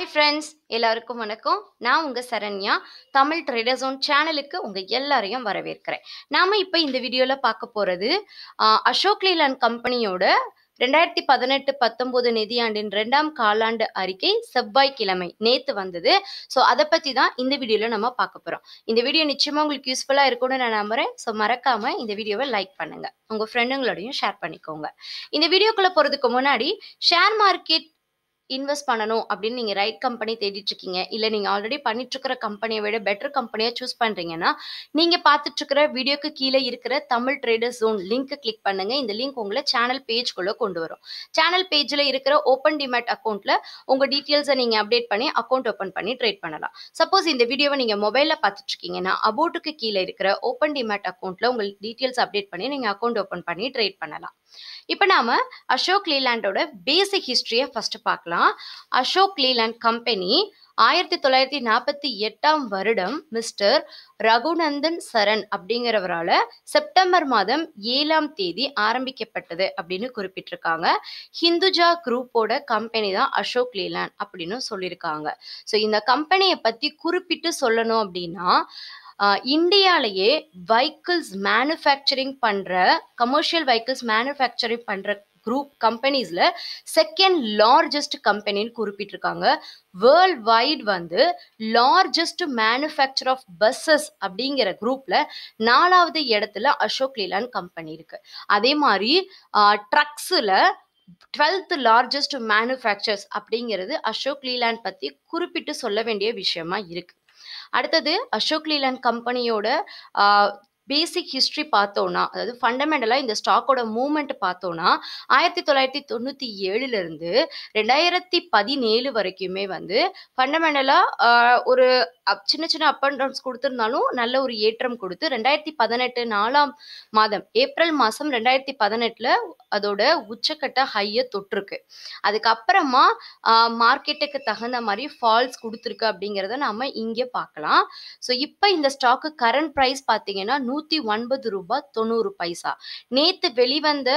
hi friends எல்லாருக்கும் வணக்கம் நான் உங்கள் சரண்யா தமிழ் ட்ரேடர்ஸோன் சேனலுக்கு உங்கள் எல்லாரையும் வரவேற்கிறேன் நாம் இப்போ இந்த வீடியோவில் பார்க்க போகிறது அசோக் லீலான் கம்பெனியோட ரெண்டாயிரத்தி பதினெட்டு பத்தொம்போது நிதியாண்டின் ரெண்டாம் காலாண்டு அறிக்கை செவ்வாய்க்கிழமை நேற்று வந்தது ஸோ அதை பற்றி தான் இந்த வீடியோவில் நம்ம பார்க்க போகிறோம் இந்த வீடியோ நிச்சயமாக உங்களுக்கு யூஸ்ஃபுல்லாக இருக்கும்னு நான் நம்புறேன் ஸோ மறக்காமல் இந்த வீடியோவை லைக் பண்ணுங்கள் உங்கள் ஃப்ரெண்டுங்களோடையும் ஷேர் பண்ணிக்கோங்க இந்த வீடியோக்குள்ளே போகிறதுக்கு முன்னாடி ஷேர் மார்க்கெட் இன்வெஸ்ட் பண்ணணும் அப்படின்னு நீங்கள் ரைட் கம்பெனி தேடிட்டு இருக்கீங்க இல்லை நீங்கள் ஆல்ரெடி பண்ணிட்டு இருக்கிற கம்பெனியை விட பெட்டர் கம்பெனியாக சூஸ் பண்ணுறீங்கன்னா நீங்கள் பார்த்துட்டு இருக்கிற வீடியோக்கு கீழே இருக்கிற தமிழ் ட்ரேடர் ஜோன் லிங்க்கை கிளிக் பண்ணுங்க இந்த லிங்க் உங்களை சேனல் பேஜ்குள்ளே கொண்டு வரும் சேனல் பேஜில் இருக்கிற ஓப்பன் டிமேட் அக்கௌண்ட்டில் உங்கள் டீட்டெயில்ஸை நீங்கள் அப்டேட் பண்ணி அக்கௌண்ட் ஓப்பன் பண்ணி ட்ரேட் பண்ணலாம் சப்போஸ் இந்த வீடியோவை நீங்கள் மொபைலில் பார்த்துட்டு இருக்கீங்கன்னா அபோட்டுக்கு கீழே இருக்கிற ஓப்பன் டிமேட் அக்கௌண்ட்டில் உங்கள் டீட்டெயில்ஸ் அப்டேட் பண்ணி நீங்கள் அக்கௌண்ட் ஓப்பன் பண்ணி ட்ரேட் பண்ணலாம் இப்போ நாம அசோக் லீலாண்டோட பேசிக் ஹிஸ்ட்ரியை ஃபர்ஸ்ட் பார்க்கலாம் தான் அசோக் லீலாண்ட் கம்பெனி ஆயிரத்தி தொள்ளாயிரத்தி நாற்பத்தி எட்டாம் வருடம் மிஸ்டர் ரகுநந்தன் சரண் அப்படிங்கிறவரால செப்டம்பர் மாதம் ஏழாம் தேதி ஆரம்பிக்கப்பட்டது அப்படின்னு குறிப்பிட்டிருக்காங்க ஹிந்துஜா குரூப்போட கம்பெனி தான் அசோக் லீலாண்ட் அப்படின்னு சொல்லியிருக்காங்க ஸோ இந்த கம்பெனியை பற்றி குறிப்பிட்டு சொல்லணும் அப்படின்னா இந்தியாலேயே வெஹிக்கிள்ஸ் மேனுஃபேக்சரிங் பண்ணுற கமர்ஷியல் வெஹிக்கிள்ஸ் மேனுஃபேக்சரிங் பண்ணுற குரூப் கம்பெனிஸ்ல செகண்ட் லார்ஜஸ்ட் கம்பெனின்னு குறிப்பிட்டிருக்காங்க வேர்ல்ட் வைட் வந்து லார்ஜஸ்ட் மேனுஃபேக்சர் ஆஃப் பஸ்ஸஸ் அப்படிங்கிற குரூப்ல நாலாவது இடத்துல அசோக் லீலான் கம்பெனி இருக்கு அதே மாதிரி ட்ரக்ஸில் டுவெல்த் லார்ஜஸ்ட் மேனுஃபேக்சர்ஸ் அப்படிங்கிறது அசோக் லீலாண்ட் பற்றி குறிப்பிட்டு சொல்ல வேண்டிய விஷயமா இருக்கு அடுத்தது அசோக் லீலாண்ட் கம்பெனியோட பேசிக் ஹிஸ்ட்ரி பார்த்தோம்னா அதாவது ஃபண்டமெண்டலாக இந்த ஸ்டாக்கோட மூமெண்ட் பார்த்தோம்னா ஆயிரத்தி தொள்ளாயிரத்தி தொண்ணூற்றி ஏழுலேருந்து ரெண்டாயிரத்தி பதினேழு வரைக்குமே வந்து ஃபண்டமெண்டலாக ஒரு அப் சின்ன சின்ன அப் அண்ட் டவுன்ஸ் கொடுத்துருந்தாலும் நல்ல ஒரு ஏற்றம் கொடுத்து ரெண்டாயிரத்தி பதினெட்டு நாலாம் மாதம் ஏப்ரல் மாதம் ரெண்டாயிரத்தி பதினெட்டில் அதோட உச்சக்கட்ட ஹையை தொட்டிருக்கு அதுக்கப்புறமா மார்க்கெட்டுக்கு தகுந்த மாதிரி ஃபால்ஸ் கொடுத்துருக்கு அப்படிங்கிறத நம்ம இங்கே பார்க்கலாம் ஸோ இப்போ இந்த ஸ்டாக்கு கரண்ட் ப்ரைஸ் பார்த்தீங்கன்னா நூற்றி ஒன்பது ரூபாய் தொண்ணூறு பைசா நேற்று வெளிவந்த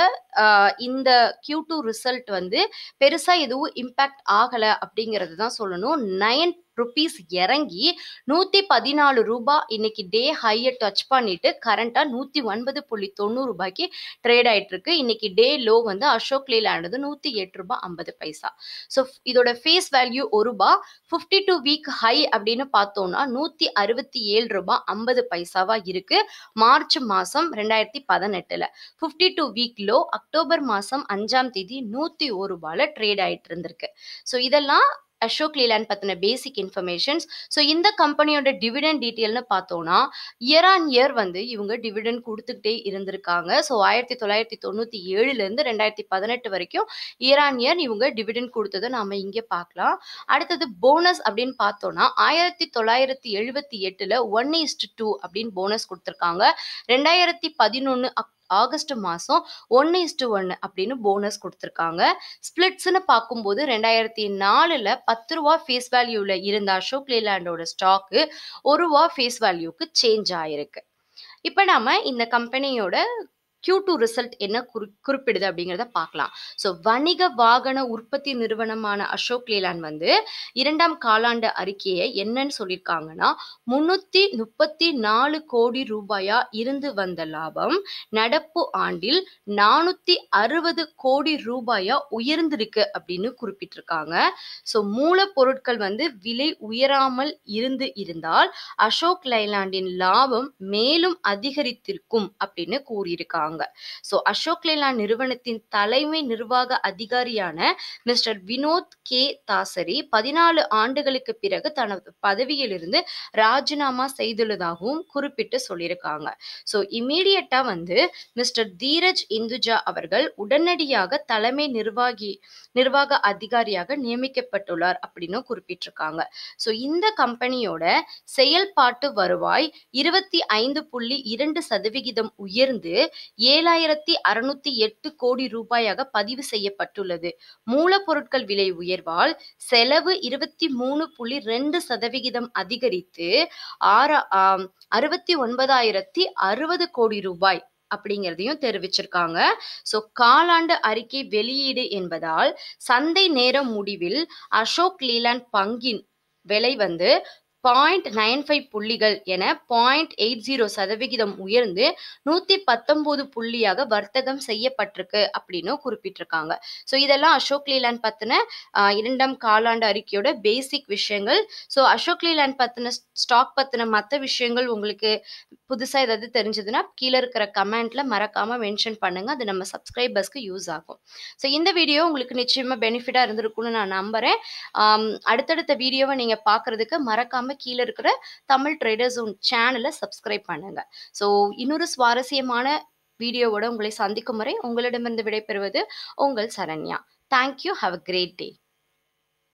இந்த கியூ டூ ரிசல்ட் வந்து பெருசாக எதுவும் இம்பேக்ட் ஆகலை அப்படிங்கிறது தான் சொல்லணும் நைன் ருபீஸ் இறங்கி நூற்றி பதினாலு ரூபாய் இன்னைக்கு டே ஹையை டச் பண்ணிட்டு கரண்டா நூற்றி ஒன்பது புள்ளி தொண்ணூறு ரூபாய்க்கு ட்ரேட் ஆயிட்டு இருக்கு இன்னைக்கு டே லோ வந்து அசோக் லேலானது நூற்றி எட்டு ரூபாய் ஐம்பது பைசா ஸோ இதோட ஃபேஸ் வேல்யூ ஒரு ரூபாய் ஃபிஃப்டி டூ வீக் ஹை அப்படின்னு பார்த்தோம்னா நூற்றி அறுபத்தி ஏழு ரூபாய் ஐம்பது பைசாவாக இருக்கு மார்ச் மாதம் ரெண்டாயிரத்தி பதினெட்டில் fifty two week low October மாதம் அஞ்சாம் தேதி நூற்றி ஒரு ரூபாயில் ட்ரேட் ஆகிட்டு இருந்திருக்கு ஸோ இதெல்லாம் அசோக் லீலான்னு பற்றின பேசிக் இன்ஃபர்மேஷன்ஸ் ஸோ இந்த கம்பெனியோட டிவிடன் டீட்டெயில்னு பார்த்தோம்னா இயர் ஆன் இயர் வந்து இவங்க டிவிடன் கொடுத்துக்கிட்டே இருந்திருக்காங்க ஸோ ஆயிரத்தி தொள்ளாயிரத்தி தொண்ணூற்றி ஏழுலேருந்து ரெண்டாயிரத்தி பதினெட்டு வரைக்கும் இயர் ஆன் இயர் இவங்க டிவிடன் கொடுத்ததை நாம் இங்கே பார்க்கலாம் அடுத்தது போனஸ் அப்படின்னு பார்த்தோம்னா ஆயிரத்தி தொள்ளாயிரத்தி எழுபத்தி எட்டில் ஒன் ஈஸ்ட் டூ அப்படின்னு போனஸ் கொடுத்துருக்காங்க ரெண்டாயிரத்தி பதினொன்று அக் ஆகஸ்ட் மாதம் ஒன்று இஸ்டு ஒன்று அப்படின்னு போனஸ் கொடுத்துருக்காங்க ஸ்பிளிட்ஸ்ன்னு பார்க்கும்போது ரெண்டாயிரத்தி நாலில் பத்து ரூபா ஃபேஸ் வேல்யூவில் இருந்த அசோக் லேலாண்டோட ஸ்டாக்கு ஒரு ரூபா ஃபேஸ் வேல்யூக்கு சேஞ்ச் ஆயிருக்கு இப்போ நம்ம இந்த கம்பெனியோட கியூ டூ ரிசல்ட் என்ன குறி குறிப்பிடுது அப்படிங்கிறத பார்க்கலாம் ஸோ வணிக வாகன உற்பத்தி நிறுவனமான அசோக் லேலான் வந்து இரண்டாம் காலாண்டு அறிக்கையை என்னன்னு சொல்லியிருக்காங்கன்னா முன்னூற்றி முப்பத்தி நாலு கோடி ரூபாயா இருந்து வந்த லாபம் நடப்பு ஆண்டில் நானூற்றி அறுபது கோடி ரூபாயா உயர்ந்திருக்கு அப்படின்னு குறிப்பிட்டிருக்காங்க ஸோ மூலப்பொருட்கள் வந்து விலை உயராமல் இருந்து இருந்தால் அசோக் லைலாண்டின் லாபம் மேலும் அதிகரித்திருக்கும் அப்படின்னு கூறியிருக்காங்க இருக்காங்க ஸோ அசோக் லேலாண்ட் நிறுவனத்தின் தலைமை நிர்வாக அதிகாரியான மிஸ்டர் வினோத் கே தாசரி பதினாலு ஆண்டுகளுக்கு பிறகு தனது பதவியிலிருந்து ராஜினாமா செய்துள்ளதாகவும் குறிப்பிட்டு சொல்லியிருக்காங்க ஸோ இமீடியட்டா வந்து மிஸ்டர் தீரஜ் இந்துஜா அவர்கள் உடனடியாக தலைமை நிர்வாகி நிர்வாக அதிகாரியாக நியமிக்கப்பட்டுள்ளார் அப்படின்னு குறிப்பிட்டிருக்காங்க ஸோ இந்த கம்பெனியோட செயல்பாட்டு வருவாய் இருபத்தி ஐந்து புள்ளி இரண்டு சதவிகிதம் உயர்ந்து ஏழாயிரத்தி அறுநூத்தி எட்டு கோடி ரூபாயாக பதிவு செய்யப்பட்டுள்ளது மூலப்பொருட்கள் விலை உயர்வால் செலவு இருபத்தி மூணு புள்ளி ரெண்டு சதவிகிதம் அதிகரித்து ஆற அறுபத்தி ஒன்பதாயிரத்தி அறுபது கோடி ரூபாய் அப்படிங்கிறதையும் தெரிவிச்சிருக்காங்க ஸோ காலாண்டு அறிக்கை வெளியீடு என்பதால் சந்தை நேரம் முடிவில் அசோக் லீலாண்ட் பங்கின் விலை வந்து பாயிண்ட் நைன் ஃபைவ் புள்ளிகள் என பாயிண்ட் எயிட் ஜீரோ சதவிகிதம் உயர்ந்து நூற்றி பத்தொன்பது புள்ளியாக வர்த்தகம் செய்யப்பட்டிருக்கு அப்படின்னு குறிப்பிட்டிருக்காங்க ஸோ இதெல்லாம் அசோக் லீலாண்ட் பற்றின இரண்டாம் காலாண்டு அறிக்கையோட பேசிக் விஷயங்கள் ஸோ அசோக் லீலாண்ட் பற்றின ஸ்டாக் பற்றின மற்ற விஷயங்கள் உங்களுக்கு புதுசாக ஏதாவது தெரிஞ்சதுன்னா கீழே இருக்கிற கமெண்ட்டில் மறக்காமல் மென்ஷன் பண்ணுங்கள் அது நம்ம சப்ஸ்கிரைபர்ஸ்க்கு யூஸ் ஆகும் ஸோ இந்த வீடியோ உங்களுக்கு நிச்சயமாக பெனிஃபிட்டாக இருந்திருக்கும்னு நான் நம்புகிறேன் அடுத்தடுத்த வீடியோவை நீங்கள் பாக்குறதுக்கு மறக்காமல் மறக்காமல் கீழே இருக்கிற தமிழ் ட்ரேடர்ஸ் சேனலை சப்ஸ்கிரைப் பண்ணுங்கள் ஸோ இன்னொரு சுவாரஸ்யமான வீடியோவோட உங்களை சந்திக்கும் வரை உங்களிடமிருந்து விடைபெறுவது உங்கள் Saranya thank you have a great day